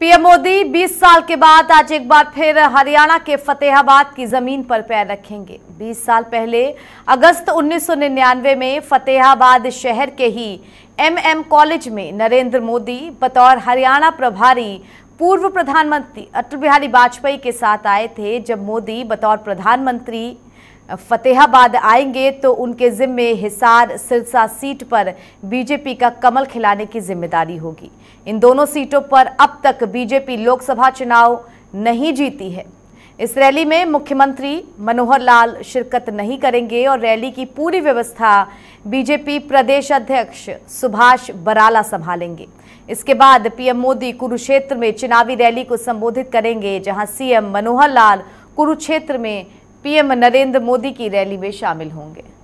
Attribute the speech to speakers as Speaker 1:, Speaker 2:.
Speaker 1: PM Modi 20 साल के बाद आज एक बार फिर हरियाणा के फतेहाबाद की जमीन पर पैर रखेंगे 20 साल पहले अगस्त 1999 में फतेहाबाद शहर के ही एमएम कॉलेज में नरेंद्र मोदी बतौर हरियाणा प्रभारी पूर्व प्रधानमंत्री अटल बिहारी वाजपेयी के साथ आए थे जब मोदी बतौर प्रधानमंत्री फतेहाबाद आएंगे तो उनके जिम्मे हिसार सिरसा सीट पर बीजेपी का कमल खिलाने की जिम्मेदारी होगी इन दोनों सीटों पर अब तक बीजेपी लोकसभा चुनाव नहीं जीती है इस रैली में मुख्यमंत्री मनोहर लाल शिरकत नहीं करेंगे और रैली की पूरी व्यवस्था बीजेपी प्रदेश अध्यक्ष सुभाष बराला संभालेंगे इसके बाद पीएम मोदी कुरुक्षेत्र में चुनावी रैली को संबोधित करेंगे जहां सीएम मनोहर लाल कुरुक्षेत्र में पीएम नरेंद्र मोदी की रैली में शामिल होंगे